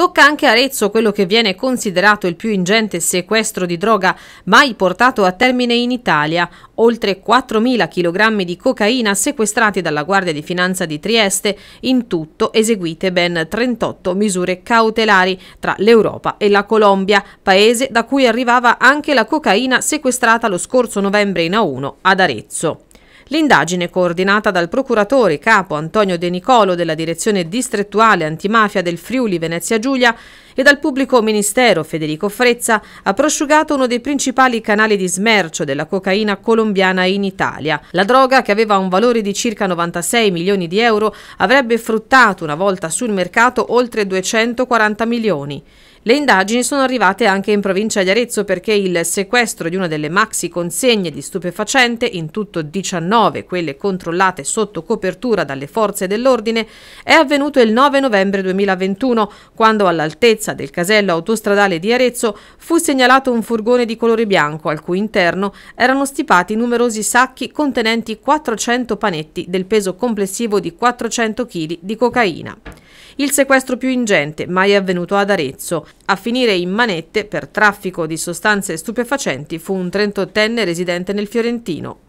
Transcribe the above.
Tocca anche Arezzo quello che viene considerato il più ingente sequestro di droga mai portato a termine in Italia. Oltre 4.000 kg di cocaina sequestrati dalla Guardia di Finanza di Trieste, in tutto eseguite ben 38 misure cautelari tra l'Europa e la Colombia, paese da cui arrivava anche la cocaina sequestrata lo scorso novembre in A1 ad Arezzo. L'indagine coordinata dal procuratore capo Antonio De Nicolo della direzione distrettuale antimafia del Friuli Venezia Giulia e dal pubblico ministero Federico Frezza ha prosciugato uno dei principali canali di smercio della cocaina colombiana in Italia. La droga, che aveva un valore di circa 96 milioni di euro, avrebbe fruttato una volta sul mercato oltre 240 milioni. Le indagini sono arrivate anche in provincia di Arezzo perché il sequestro di una delle maxi consegne di stupefacente, in tutto 19 quelle controllate sotto copertura dalle forze dell'ordine, è avvenuto il 9 novembre 2021, quando all'altezza del casello autostradale di Arezzo fu segnalato un furgone di colore bianco al cui interno erano stipati numerosi sacchi contenenti 400 panetti del peso complessivo di 400 kg di cocaina. Il sequestro più ingente mai avvenuto ad Arezzo. A finire in manette per traffico di sostanze stupefacenti fu un 38enne residente nel Fiorentino.